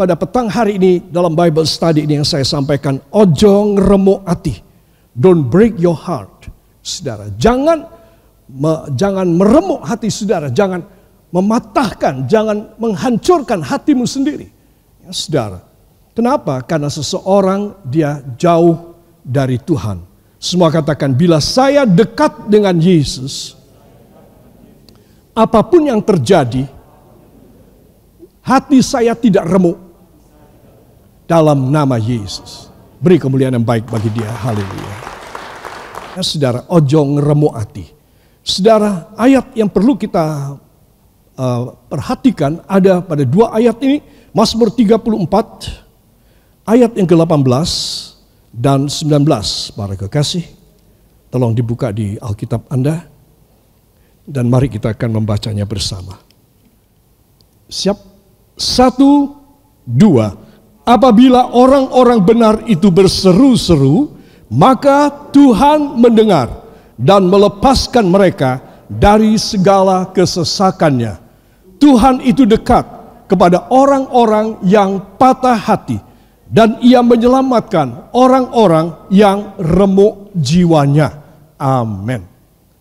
pada petang hari ini dalam Bible study ini yang saya sampaikan. Ojong remo hati. Don't break your heart. Saudara, jangan me, jangan meremuk hati saudara. Jangan mematahkan, jangan menghancurkan hatimu sendiri. Ya, saudara, kenapa? Karena seseorang dia jauh dari Tuhan. Semua katakan, bila saya dekat dengan Yesus, apapun yang terjadi, hati saya tidak remuk dalam nama Yesus. Beri kemuliaan yang baik bagi dia. Haleluya. Nah, saudara, ojong Remuati, hati. Saudara, ayat yang perlu kita uh, perhatikan ada pada dua ayat ini. Mazmur 34 ayat yang ke-18 dan 19 para kekasih. Tolong dibuka di Alkitab Anda dan mari kita akan membacanya bersama. Siap? Satu, dua, Apabila orang-orang benar itu berseru-seru, maka Tuhan mendengar dan melepaskan mereka dari segala kesesakannya. Tuhan itu dekat kepada orang-orang yang patah hati dan ia menyelamatkan orang-orang yang remuk jiwanya. Amin.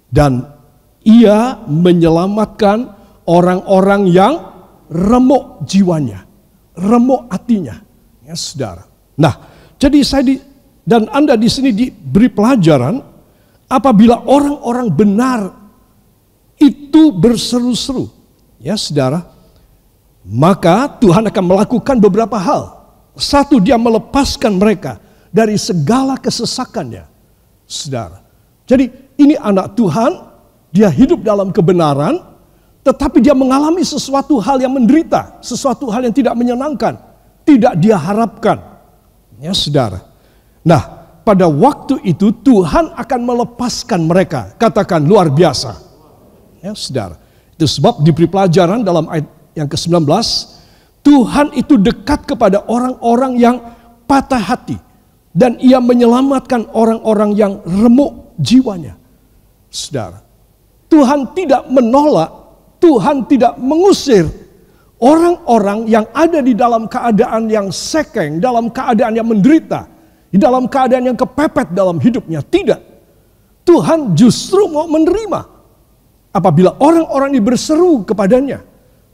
Dan ia menyelamatkan orang-orang yang remuk jiwanya, remuk hatinya Ya, saudara. Nah, jadi saya di, dan Anda di sini diberi pelajaran apabila orang-orang benar itu berseru-seru. Ya, saudara. Maka Tuhan akan melakukan beberapa hal. Satu, dia melepaskan mereka dari segala kesesakannya. Saudara. Jadi ini anak Tuhan, dia hidup dalam kebenaran, tetapi dia mengalami sesuatu hal yang menderita, sesuatu hal yang tidak menyenangkan tidak dia harapkan. Ya saudara. Nah pada waktu itu Tuhan akan melepaskan mereka. Katakan luar biasa. Ya saudara. Itu sebab diberi pelajaran dalam ayat yang ke-19. Tuhan itu dekat kepada orang-orang yang patah hati. Dan ia menyelamatkan orang-orang yang remuk jiwanya. Saudara. Tuhan tidak menolak. Tuhan tidak mengusir Orang-orang yang ada di dalam keadaan yang sekeng, dalam keadaan yang menderita, di dalam keadaan yang kepepet dalam hidupnya, tidak. Tuhan justru mau menerima apabila orang-orang ini berseru kepadanya.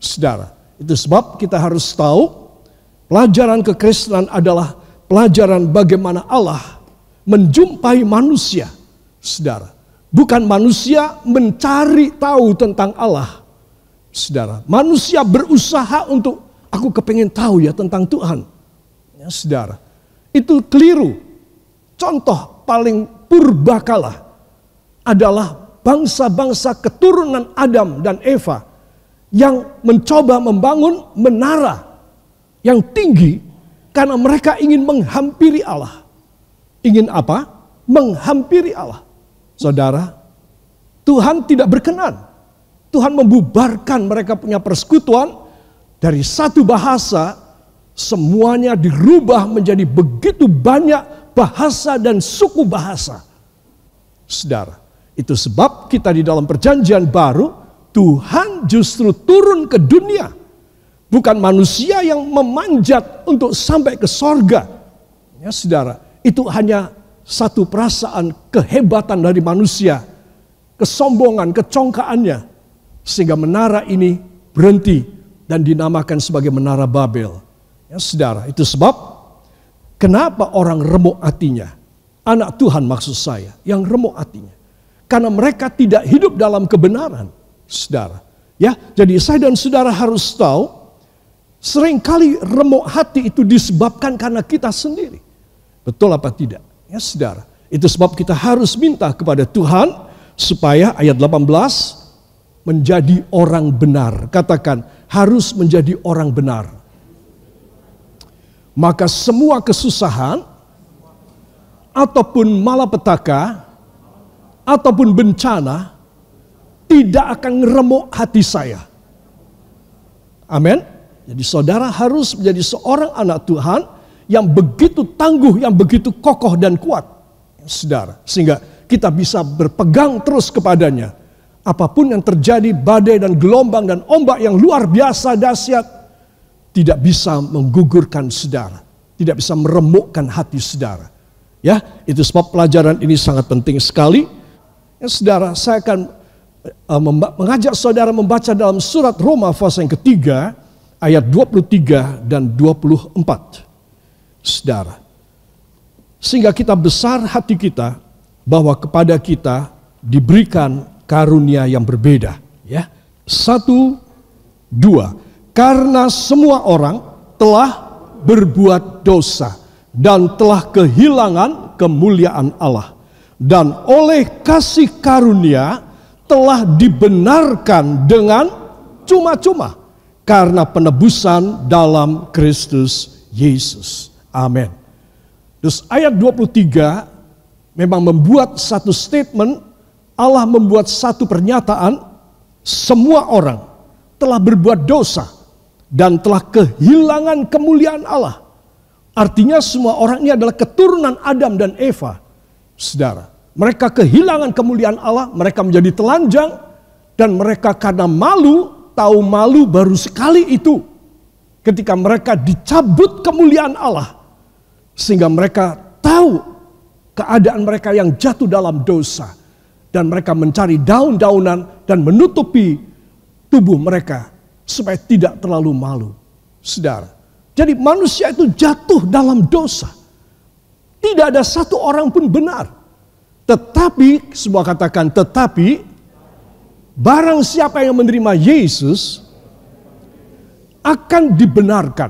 Saudara, itu sebab kita harus tahu pelajaran kekristenan adalah pelajaran bagaimana Allah menjumpai manusia. Saudara, bukan manusia mencari tahu tentang Allah, Saudara, manusia berusaha untuk aku kepengen tahu ya tentang Tuhan. Ya, saudara, itu keliru. Contoh paling purbakala adalah bangsa-bangsa keturunan Adam dan Eva yang mencoba membangun menara yang tinggi karena mereka ingin menghampiri Allah. Ingin apa? Menghampiri Allah. Saudara, Tuhan tidak berkenan Tuhan membubarkan mereka punya persekutuan dari satu bahasa semuanya dirubah menjadi begitu banyak bahasa dan suku bahasa. Saudara, itu sebab kita di dalam perjanjian baru Tuhan justru turun ke dunia. Bukan manusia yang memanjat untuk sampai ke sorga. Ya saudara, itu hanya satu perasaan kehebatan dari manusia. Kesombongan, kecongkaannya sehingga menara ini berhenti dan dinamakan sebagai menara Babel. Ya, saudara, itu sebab kenapa orang remuk hatinya. Anak Tuhan maksud saya, yang remuk hatinya. Karena mereka tidak hidup dalam kebenaran, saudara. Ya, jadi saya dan saudara harus tahu, seringkali remuk hati itu disebabkan karena kita sendiri. Betul apa tidak? Ya, saudara. Itu sebab kita harus minta kepada Tuhan supaya ayat 18 menjadi orang benar. Katakan, harus menjadi orang benar. Maka semua kesusahan ataupun malapetaka ataupun bencana tidak akan ngeremuk hati saya. Amin. Jadi saudara harus menjadi seorang anak Tuhan yang begitu tangguh, yang begitu kokoh dan kuat. Saudara, sehingga kita bisa berpegang terus kepadanya Apapun yang terjadi, badai dan gelombang dan ombak yang luar biasa dahsyat tidak bisa menggugurkan saudara, tidak bisa meremukkan hati saudara. Ya, itu sebab pelajaran ini sangat penting sekali. Ya, saudara, saya akan uh, mengajak saudara membaca dalam surat Roma fase yang ketiga ayat 23 dan 24. Saudara, sehingga kita besar hati kita bahwa kepada kita diberikan karunia yang berbeda ya. Satu, dua. Karena semua orang telah berbuat dosa dan telah kehilangan kemuliaan Allah. Dan oleh kasih karunia telah dibenarkan dengan cuma-cuma karena penebusan dalam Kristus Yesus. Amin. Terus ayat 23 memang membuat satu statement Allah membuat satu pernyataan, semua orang telah berbuat dosa dan telah kehilangan kemuliaan Allah. Artinya semua orang ini adalah keturunan Adam dan Eva. Saudara, mereka kehilangan kemuliaan Allah, mereka menjadi telanjang dan mereka karena malu, tahu malu baru sekali itu ketika mereka dicabut kemuliaan Allah sehingga mereka tahu keadaan mereka yang jatuh dalam dosa dan mereka mencari daun-daunan dan menutupi tubuh mereka supaya tidak terlalu malu. Saudara, jadi manusia itu jatuh dalam dosa. Tidak ada satu orang pun benar. Tetapi, semua katakan tetapi, barang siapa yang menerima Yesus akan dibenarkan.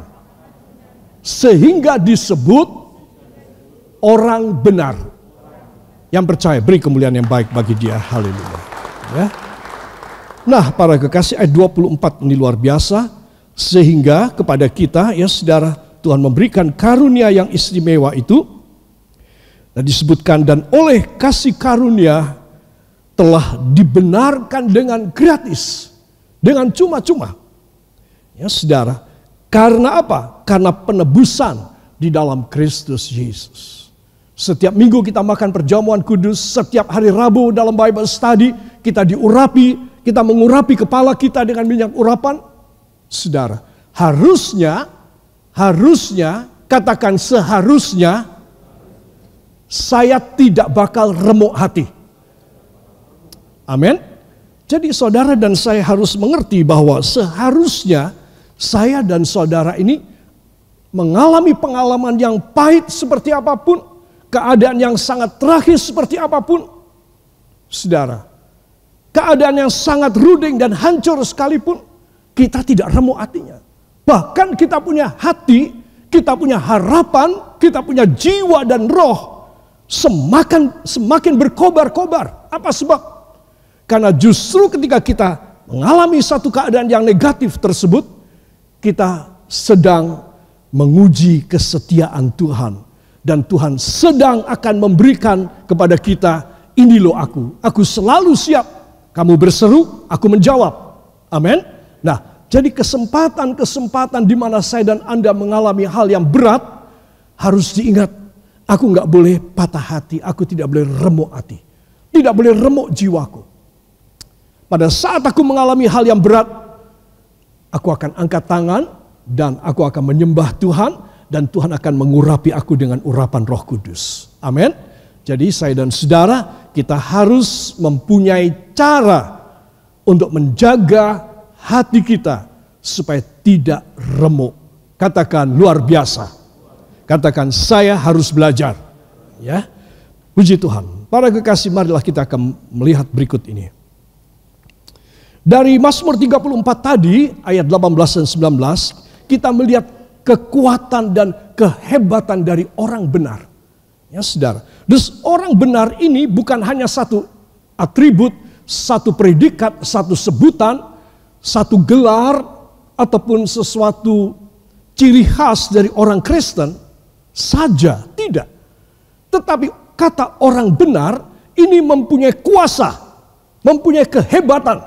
Sehingga disebut orang benar. Yang percaya beri kemuliaan yang baik bagi dia. Haleluya. Ya. Nah, para kekasih ayat 24 ini luar biasa sehingga kepada kita ya saudara Tuhan memberikan karunia yang istimewa itu dan disebutkan dan oleh kasih karunia telah dibenarkan dengan gratis dengan cuma-cuma ya saudara karena apa karena penebusan di dalam Kristus Yesus setiap minggu kita makan perjamuan kudus, setiap hari Rabu dalam Bible study kita diurapi, kita mengurapi kepala kita dengan minyak urapan. Saudara, harusnya harusnya katakan seharusnya saya tidak bakal remuk hati. Amin. Jadi saudara dan saya harus mengerti bahwa seharusnya saya dan saudara ini mengalami pengalaman yang pahit seperti apapun keadaan yang sangat terakhir seperti apapun, saudara, keadaan yang sangat ruding dan hancur sekalipun, kita tidak remuk hatinya. Bahkan kita punya hati, kita punya harapan, kita punya jiwa dan roh semakin semakin berkobar-kobar. Apa sebab? Karena justru ketika kita mengalami satu keadaan yang negatif tersebut, kita sedang menguji kesetiaan Tuhan dan Tuhan sedang akan memberikan kepada kita, ini loh aku, aku selalu siap. Kamu berseru, aku menjawab. Amin. Nah, jadi kesempatan-kesempatan di mana saya dan Anda mengalami hal yang berat harus diingat. Aku nggak boleh patah hati, aku tidak boleh remuk hati. Tidak boleh remuk jiwaku. Pada saat aku mengalami hal yang berat, aku akan angkat tangan dan aku akan menyembah Tuhan dan Tuhan akan mengurapi aku dengan urapan Roh Kudus. Amin. Jadi saya dan saudara kita harus mempunyai cara untuk menjaga hati kita supaya tidak remuk. Katakan luar biasa. Katakan saya harus belajar. Ya. Puji Tuhan. Para kekasih marilah kita akan melihat berikut ini. Dari Mazmur 34 tadi ayat 18 dan 19 kita melihat kekuatan dan kehebatan dari orang benar. Ya saudara. Terus orang benar ini bukan hanya satu atribut, satu predikat, satu sebutan, satu gelar, ataupun sesuatu ciri khas dari orang Kristen saja. Tidak. Tetapi kata orang benar ini mempunyai kuasa, mempunyai kehebatan.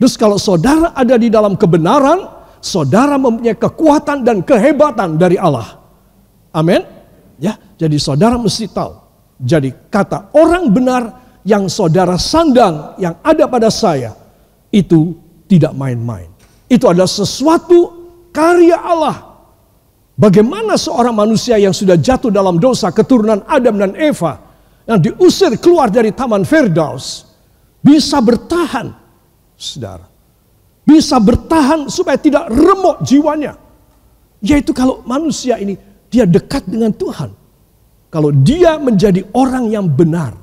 Terus kalau saudara ada di dalam kebenaran, saudara mempunyai kekuatan dan kehebatan dari Allah. Amin. Ya, jadi saudara mesti tahu. Jadi kata orang benar yang saudara sandang yang ada pada saya itu tidak main-main. Itu adalah sesuatu karya Allah. Bagaimana seorang manusia yang sudah jatuh dalam dosa keturunan Adam dan Eva yang diusir keluar dari Taman Firdaus bisa bertahan, saudara? bisa bertahan supaya tidak remuk jiwanya. Yaitu kalau manusia ini dia dekat dengan Tuhan. Kalau dia menjadi orang yang benar,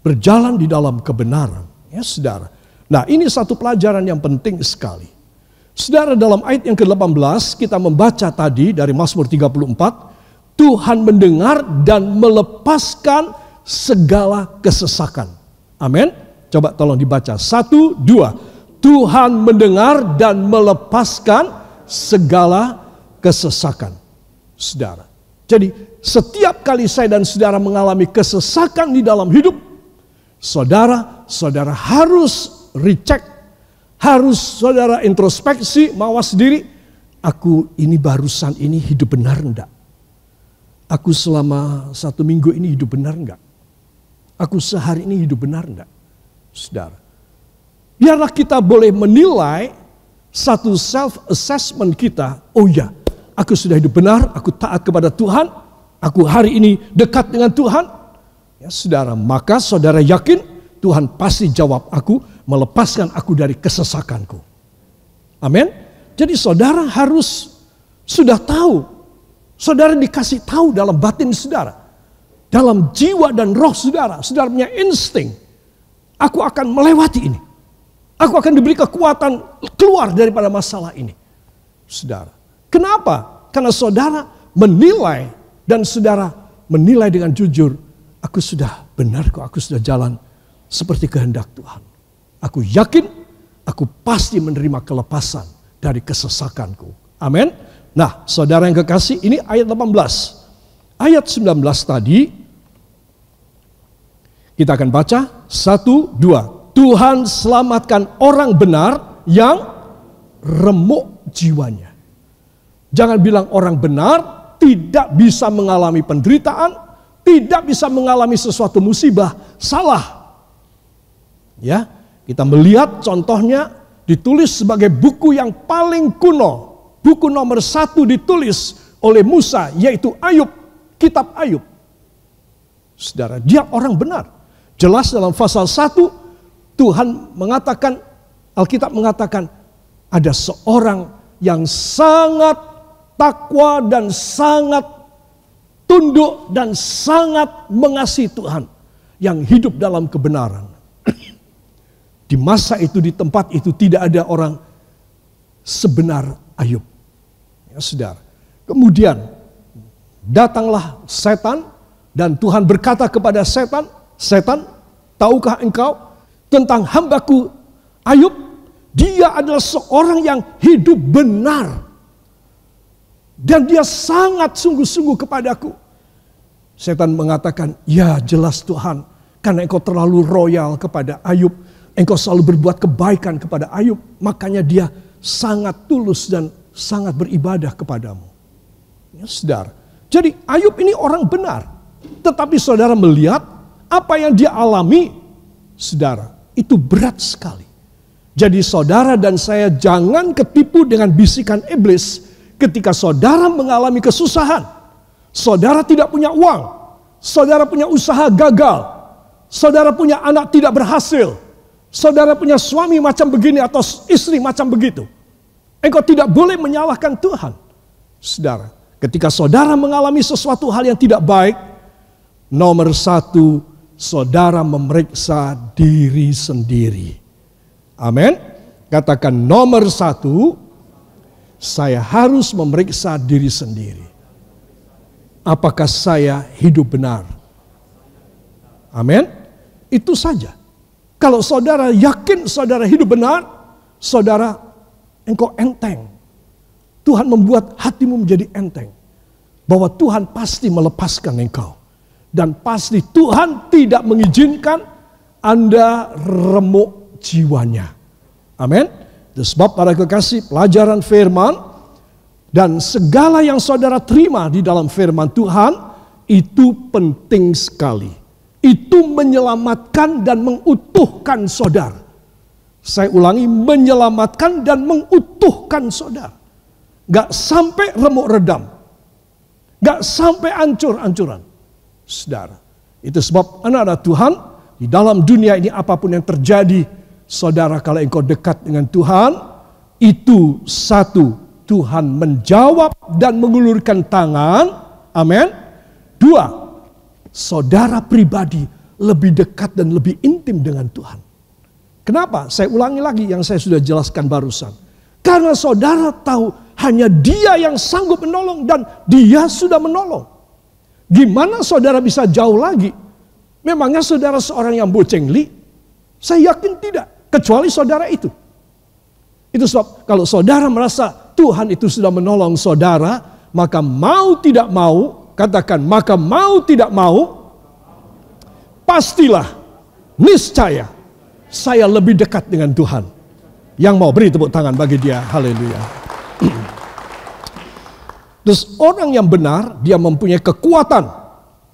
berjalan di dalam kebenaran, ya Saudara. Nah, ini satu pelajaran yang penting sekali. Saudara dalam ayat yang ke-18 kita membaca tadi dari Mazmur 34, Tuhan mendengar dan melepaskan segala kesesakan. Amin. Coba tolong dibaca. Satu, dua. Tuhan mendengar dan melepaskan segala kesesakan. Saudara. Jadi setiap kali saya dan saudara mengalami kesesakan di dalam hidup, saudara, saudara harus recheck, harus saudara introspeksi, mawas diri, aku ini barusan ini hidup benar enggak? Aku selama satu minggu ini hidup benar enggak? Aku sehari ini hidup benar enggak? Saudara biarlah kita boleh menilai satu self assessment kita. Oh ya, aku sudah hidup benar, aku taat kepada Tuhan, aku hari ini dekat dengan Tuhan. Ya, saudara, maka saudara yakin Tuhan pasti jawab aku, melepaskan aku dari kesesakanku. Amin. Jadi saudara harus sudah tahu. Saudara dikasih tahu dalam batin saudara. Dalam jiwa dan roh saudara. Saudara punya insting. Aku akan melewati ini Aku akan diberi kekuatan keluar daripada masalah ini. Saudara, kenapa? Karena saudara menilai dan saudara menilai dengan jujur, aku sudah benar kok, aku sudah jalan seperti kehendak Tuhan. Aku yakin, aku pasti menerima kelepasan dari kesesakanku. Amin. Nah, saudara yang kekasih, ini ayat 18. Ayat 19 tadi, kita akan baca 1, 2, Tuhan selamatkan orang benar yang remuk jiwanya. Jangan bilang orang benar tidak bisa mengalami penderitaan, tidak bisa mengalami sesuatu musibah, salah. Ya, kita melihat contohnya ditulis sebagai buku yang paling kuno. Buku nomor satu ditulis oleh Musa yaitu Ayub, kitab Ayub. Saudara, dia orang benar. Jelas dalam pasal 1 Tuhan mengatakan, Alkitab mengatakan, ada seorang yang sangat takwa dan sangat tunduk dan sangat mengasihi Tuhan yang hidup dalam kebenaran. di masa itu, di tempat itu tidak ada orang sebenar Ayub. Ya, saudara. Kemudian datanglah setan dan Tuhan berkata kepada setan, "Setan, tahukah engkau tentang hambaku Ayub, dia adalah seorang yang hidup benar. Dan dia sangat sungguh-sungguh kepadaku. Setan mengatakan, ya jelas Tuhan, karena engkau terlalu royal kepada Ayub. Engkau selalu berbuat kebaikan kepada Ayub. Makanya dia sangat tulus dan sangat beribadah kepadamu. Ya, saudara. Jadi Ayub ini orang benar. Tetapi saudara melihat apa yang dia alami, saudara. Itu berat sekali. Jadi saudara dan saya jangan ketipu dengan bisikan iblis ketika saudara mengalami kesusahan. Saudara tidak punya uang. Saudara punya usaha gagal. Saudara punya anak tidak berhasil. Saudara punya suami macam begini atau istri macam begitu. Engkau tidak boleh menyalahkan Tuhan. Saudara, ketika saudara mengalami sesuatu hal yang tidak baik, nomor satu saudara memeriksa diri sendiri. Amin. Katakan nomor satu, saya harus memeriksa diri sendiri. Apakah saya hidup benar? Amin. Itu saja. Kalau saudara yakin saudara hidup benar, saudara engkau enteng. Tuhan membuat hatimu menjadi enteng. Bahwa Tuhan pasti melepaskan engkau. Dan pasti Tuhan tidak mengizinkan Anda remuk jiwanya. Amin. Sebab para kekasih pelajaran firman dan segala yang saudara terima di dalam firman Tuhan itu penting sekali. Itu menyelamatkan dan mengutuhkan saudara. Saya ulangi, menyelamatkan dan mengutuhkan saudara. Gak sampai remuk redam. Gak sampai ancur-ancuran saudara. Itu sebab anak-anak Tuhan, di dalam dunia ini apapun yang terjadi, saudara kalau engkau dekat dengan Tuhan, itu satu, Tuhan menjawab dan mengulurkan tangan, amin. Dua, saudara pribadi lebih dekat dan lebih intim dengan Tuhan. Kenapa? Saya ulangi lagi yang saya sudah jelaskan barusan. Karena saudara tahu hanya dia yang sanggup menolong dan dia sudah menolong. Gimana saudara bisa jauh lagi? Memangnya saudara seorang yang bocengli? Saya yakin tidak, kecuali saudara itu. Itu sebab kalau saudara merasa Tuhan itu sudah menolong saudara, maka mau tidak mau, katakan maka mau tidak mau, pastilah, niscaya, saya lebih dekat dengan Tuhan. Yang mau beri tepuk tangan bagi dia, haleluya. Terus orang yang benar dia mempunyai kekuatan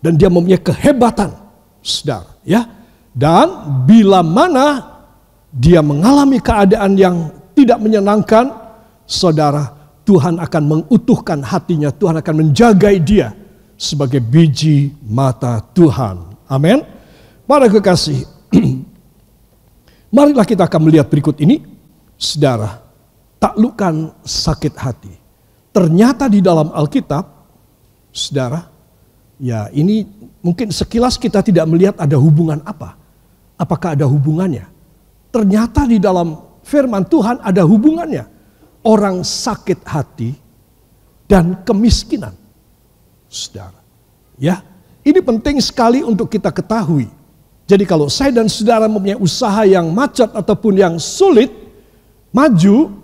dan dia mempunyai kehebatan. sedar, ya. Dan bila mana dia mengalami keadaan yang tidak menyenangkan, saudara, Tuhan akan mengutuhkan hatinya, Tuhan akan menjagai dia sebagai biji mata Tuhan. Amin. Para kekasih, marilah kita akan melihat berikut ini. Saudara, taklukan sakit hati ternyata di dalam Alkitab, saudara, ya ini mungkin sekilas kita tidak melihat ada hubungan apa. Apakah ada hubungannya? Ternyata di dalam firman Tuhan ada hubungannya. Orang sakit hati dan kemiskinan. Saudara, ya ini penting sekali untuk kita ketahui. Jadi kalau saya dan saudara mempunyai usaha yang macet ataupun yang sulit, maju,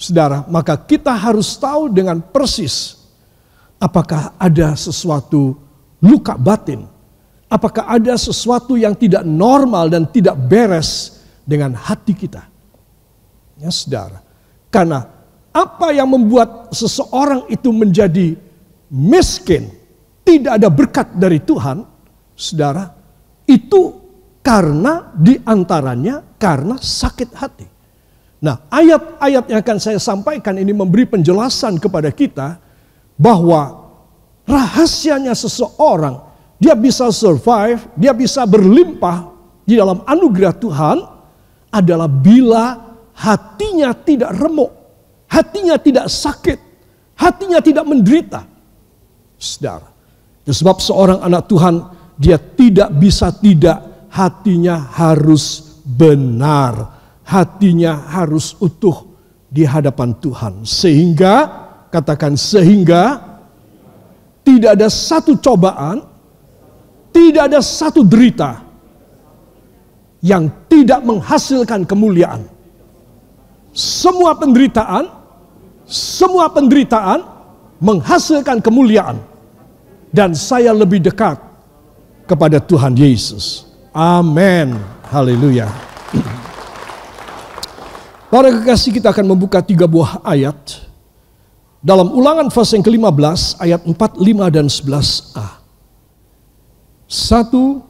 Saudara, maka kita harus tahu dengan persis apakah ada sesuatu luka batin, apakah ada sesuatu yang tidak normal dan tidak beres dengan hati kita. Ya saudara, karena apa yang membuat seseorang itu menjadi miskin, tidak ada berkat dari Tuhan, saudara, itu karena diantaranya karena sakit hati. Nah, ayat-ayat yang akan saya sampaikan ini memberi penjelasan kepada kita bahwa rahasianya seseorang dia bisa survive, dia bisa berlimpah di dalam anugerah Tuhan adalah bila hatinya tidak remuk, hatinya tidak sakit, hatinya tidak menderita. Saudara, itu sebab seorang anak Tuhan dia tidak bisa tidak hatinya harus benar hatinya harus utuh di hadapan Tuhan. Sehingga, katakan sehingga, tidak ada satu cobaan, tidak ada satu derita yang tidak menghasilkan kemuliaan. Semua penderitaan, semua penderitaan menghasilkan kemuliaan. Dan saya lebih dekat kepada Tuhan Yesus. Amin. Haleluya. Para kekasih kita akan membuka tiga buah ayat. Dalam ulangan fase yang ke-15, ayat 4, 5, dan 11a. Satu,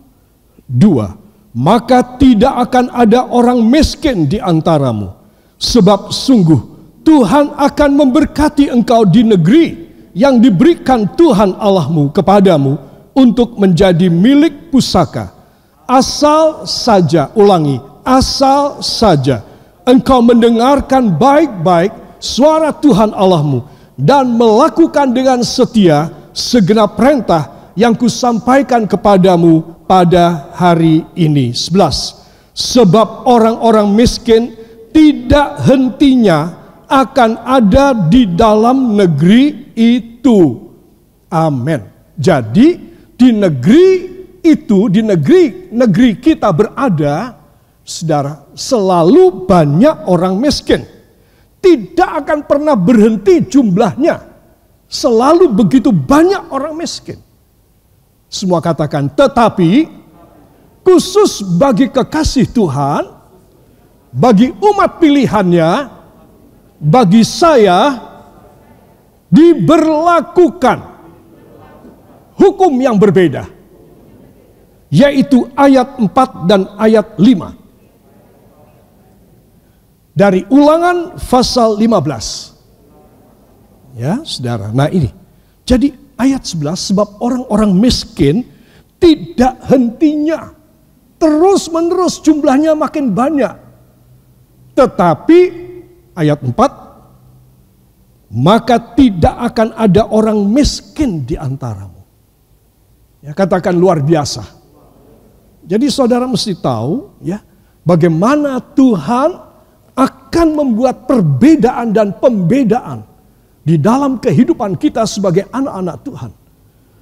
dua. Maka tidak akan ada orang miskin di antaramu. Sebab sungguh Tuhan akan memberkati engkau di negeri yang diberikan Tuhan Allahmu kepadamu untuk menjadi milik pusaka. Asal saja, ulangi, asal saja engkau mendengarkan baik-baik suara Tuhan Allahmu dan melakukan dengan setia segenap perintah yang kusampaikan kepadamu pada hari ini. 11. Sebab orang-orang miskin tidak hentinya akan ada di dalam negeri itu. Amin. Jadi di negeri itu, di negeri negeri kita berada, Saudara, selalu banyak orang miskin. Tidak akan pernah berhenti jumlahnya. Selalu begitu banyak orang miskin. Semua katakan, tetapi khusus bagi kekasih Tuhan, bagi umat pilihannya, bagi saya diberlakukan hukum yang berbeda yaitu ayat 4 dan ayat 5 dari ulangan pasal 15. Ya, saudara. Nah ini. Jadi ayat 11, sebab orang-orang miskin tidak hentinya. Terus-menerus jumlahnya makin banyak. Tetapi ayat 4, maka tidak akan ada orang miskin di antaramu. Ya, katakan luar biasa. Jadi saudara mesti tahu ya bagaimana Tuhan akan membuat perbedaan dan pembedaan di dalam kehidupan kita sebagai anak-anak Tuhan.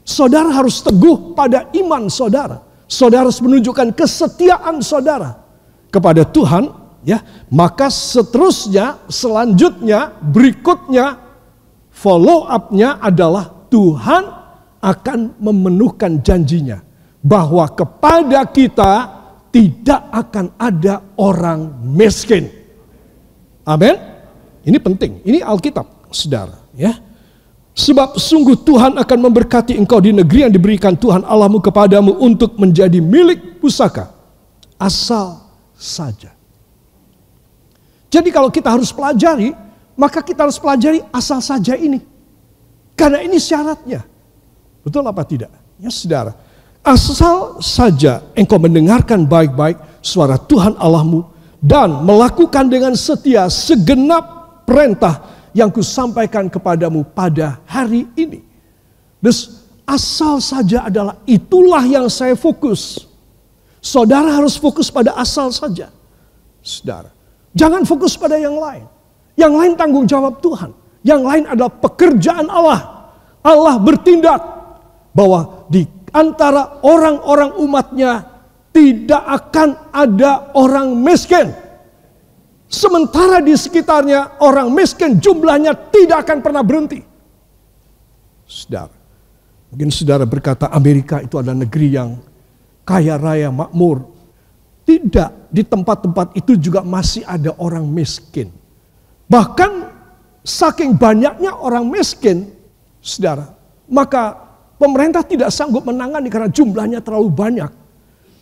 Saudara harus teguh pada iman saudara. Saudara harus menunjukkan kesetiaan saudara kepada Tuhan, ya. Maka seterusnya, selanjutnya, berikutnya follow up-nya adalah Tuhan akan memenuhkan janjinya bahwa kepada kita tidak akan ada orang miskin. Amin. Ini penting. Ini Alkitab, Saudara, ya. Sebab sungguh Tuhan akan memberkati engkau di negeri yang diberikan Tuhan Allahmu kepadamu untuk menjadi milik pusaka. Asal saja. Jadi kalau kita harus pelajari, maka kita harus pelajari asal saja ini. Karena ini syaratnya. Betul apa tidak? Ya saudara, asal saja engkau mendengarkan baik-baik suara Tuhan Allahmu dan melakukan dengan setia segenap perintah yang kusampaikan kepadamu pada hari ini. Terus asal saja adalah itulah yang saya fokus. Saudara harus fokus pada asal saja. Saudara, jangan fokus pada yang lain. Yang lain tanggung jawab Tuhan. Yang lain adalah pekerjaan Allah. Allah bertindak bahwa di antara orang-orang umatnya tidak akan ada orang miskin. Sementara di sekitarnya orang miskin jumlahnya tidak akan pernah berhenti. Saudara, mungkin saudara berkata Amerika itu adalah negeri yang kaya raya makmur. Tidak, di tempat-tempat itu juga masih ada orang miskin. Bahkan saking banyaknya orang miskin, saudara, maka pemerintah tidak sanggup menangani karena jumlahnya terlalu banyak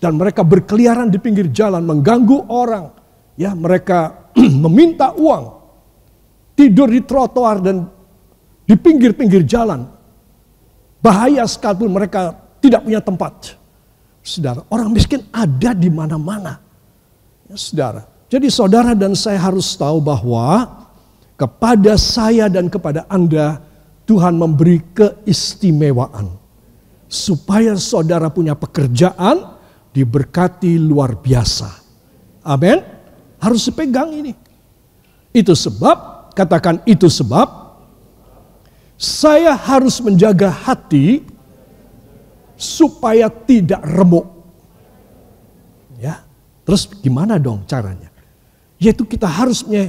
dan mereka berkeliaran di pinggir jalan mengganggu orang. Ya, mereka meminta uang. Tidur di trotoar dan di pinggir-pinggir jalan. Bahaya sekalipun mereka tidak punya tempat. Saudara, orang miskin ada di mana-mana. Ya, saudara. Jadi saudara dan saya harus tahu bahwa kepada saya dan kepada Anda Tuhan memberi keistimewaan supaya saudara punya pekerjaan, diberkati luar biasa. Amin. Harus dipegang ini. Itu sebab, katakan itu sebab, saya harus menjaga hati supaya tidak remuk. Ya, terus gimana dong caranya? Yaitu kita harus punya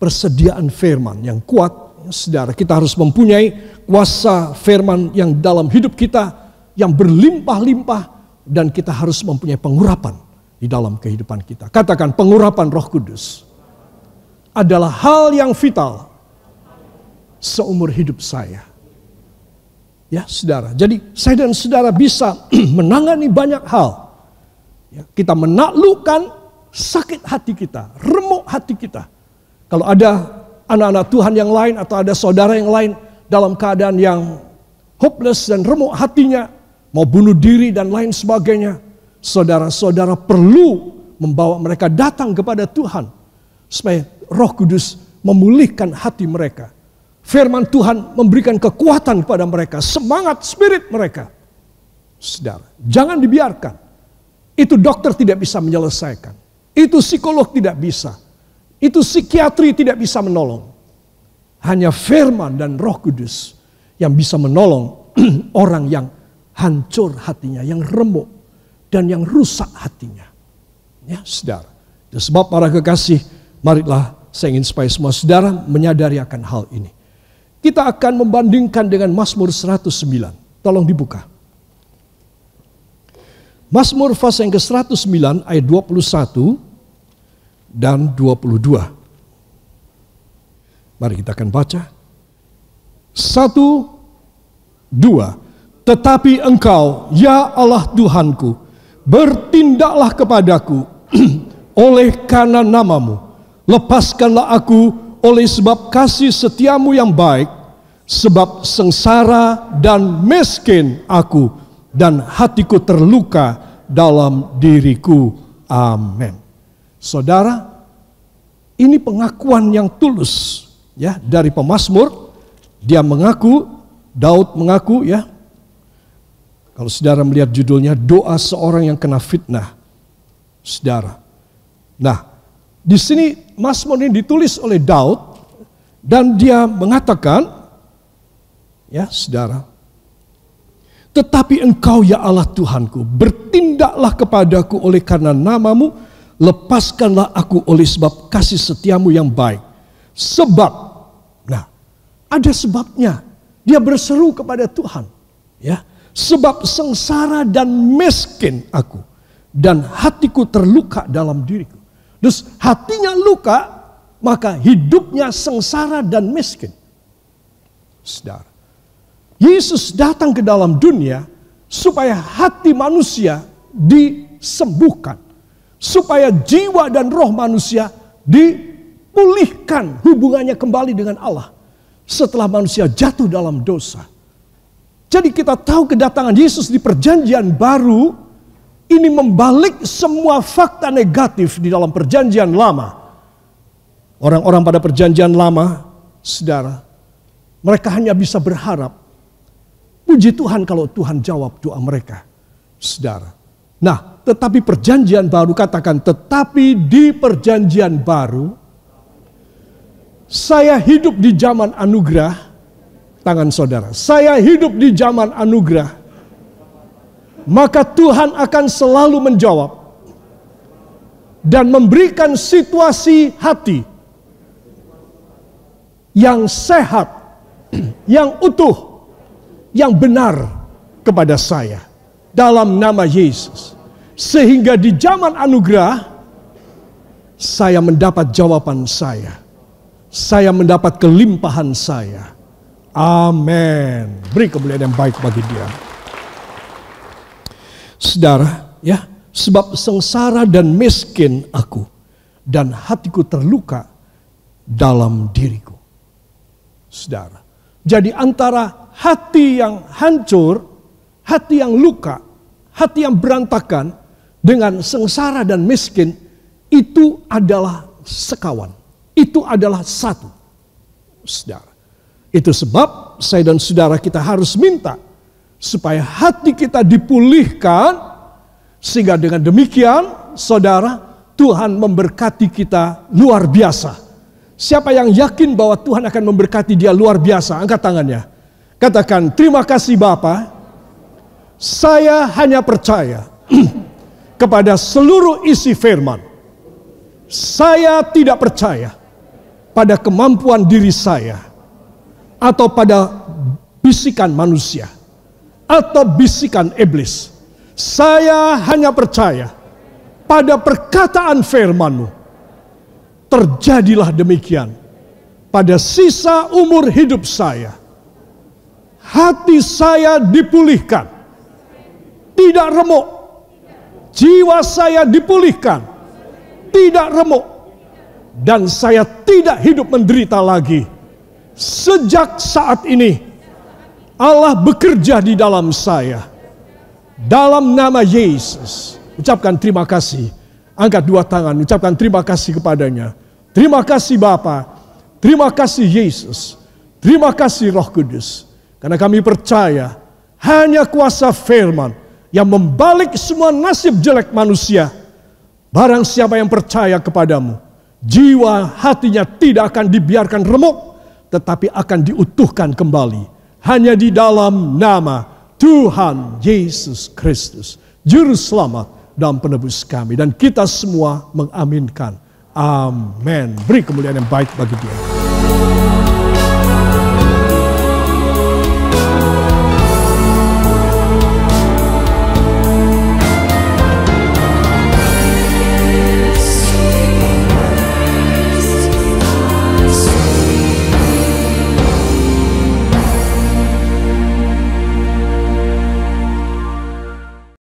persediaan firman yang kuat. Saudara, kita harus mempunyai kuasa firman yang dalam hidup kita yang berlimpah-limpah dan kita harus mempunyai pengurapan di dalam kehidupan kita. Katakan pengurapan Roh Kudus adalah hal yang vital seumur hidup saya. Ya, saudara. Jadi saya dan saudara bisa menangani banyak hal. Ya, kita menaklukkan sakit hati kita, remuk hati kita. Kalau ada anak-anak Tuhan yang lain atau ada saudara yang lain dalam keadaan yang hopeless dan remuk hatinya, mau bunuh diri dan lain sebagainya. Saudara-saudara perlu membawa mereka datang kepada Tuhan supaya Roh Kudus memulihkan hati mereka. Firman Tuhan memberikan kekuatan kepada mereka, semangat spirit mereka. Saudara, jangan dibiarkan. Itu dokter tidak bisa menyelesaikan. Itu psikolog tidak bisa. Itu psikiatri tidak bisa menolong. Hanya firman dan roh kudus yang bisa menolong orang yang hancur hatinya, yang remuk dan yang rusak hatinya. Ya, saudara. Dan sebab para kekasih, marilah saya ingin supaya semua saudara menyadari akan hal ini. Kita akan membandingkan dengan Mazmur 109. Tolong dibuka. Mazmur pasal yang ke-109 ayat 21 dan 22. Mari kita akan baca. Satu, dua, tetapi engkau, ya Allah Tuhanku, bertindaklah kepadaku oleh karena namamu. Lepaskanlah aku oleh sebab kasih setiamu yang baik, sebab sengsara dan miskin aku, dan hatiku terluka dalam diriku. Amin. Saudara, ini pengakuan yang tulus ya dari pemazmur. Dia mengaku, Daud mengaku ya, kalau saudara melihat judulnya doa seorang yang kena fitnah. Saudara. Nah, di sini Mazmur ini ditulis oleh Daud dan dia mengatakan ya, saudara. Tetapi engkau ya Allah Tuhanku, bertindaklah kepadaku oleh karena namamu, lepaskanlah aku oleh sebab kasih setiamu yang baik. Sebab, nah ada sebabnya, dia berseru kepada Tuhan. ya Sebab sengsara dan miskin aku. Dan hatiku terluka dalam diriku. Terus hatinya luka, maka hidupnya sengsara dan miskin. Saudara. Yesus datang ke dalam dunia supaya hati manusia disembuhkan. Supaya jiwa dan roh manusia dipulihkan hubungannya kembali dengan Allah. Setelah manusia jatuh dalam dosa. Jadi kita tahu kedatangan Yesus di perjanjian baru ini membalik semua fakta negatif di dalam perjanjian lama. Orang-orang pada perjanjian lama, saudara, mereka hanya bisa berharap. Puji Tuhan kalau Tuhan jawab doa mereka, saudara. Nah, tetapi perjanjian baru katakan, tetapi di perjanjian baru, saya hidup di zaman anugerah, tangan saudara. Saya hidup di zaman anugerah. Maka Tuhan akan selalu menjawab dan memberikan situasi hati yang sehat, yang utuh, yang benar kepada saya dalam nama Yesus. Sehingga di zaman anugerah saya mendapat jawaban saya. Saya mendapat kelimpahan saya Amin. Beri kemuliaan yang baik bagi dia. Saudara, ya, sebab sengsara dan miskin aku dan hatiku terluka dalam diriku. Saudara. Jadi antara hati yang hancur, hati yang luka, hati yang berantakan dengan sengsara dan miskin itu adalah sekawan. Itu adalah satu. Saudara. Itu sebab saya dan saudara kita harus minta supaya hati kita dipulihkan sehingga dengan demikian saudara Tuhan memberkati kita luar biasa. Siapa yang yakin bahwa Tuhan akan memberkati dia luar biasa? Angkat tangannya. Katakan, terima kasih Bapak. Saya hanya percaya kepada seluruh isi firman. Saya tidak percaya pada kemampuan diri saya atau pada bisikan manusia atau bisikan iblis. Saya hanya percaya pada perkataan firmanmu. Terjadilah demikian. Pada sisa umur hidup saya. Hati saya dipulihkan. Tidak remuk. Jiwa saya dipulihkan. Tidak remuk. Dan saya tidak hidup menderita lagi Sejak saat ini Allah bekerja di dalam saya. Dalam nama Yesus. Ucapkan terima kasih. Angkat dua tangan, ucapkan terima kasih kepadanya. Terima kasih Bapa. Terima kasih Yesus. Terima kasih Roh Kudus. Karena kami percaya hanya kuasa firman yang membalik semua nasib jelek manusia. Barang siapa yang percaya kepadamu, jiwa hatinya tidak akan dibiarkan remuk tetapi akan diutuhkan kembali. Hanya di dalam nama Tuhan Yesus Kristus, Juru Selamat dan Penebus kami. Dan kita semua mengaminkan. Amin. Beri kemuliaan yang baik bagi dia.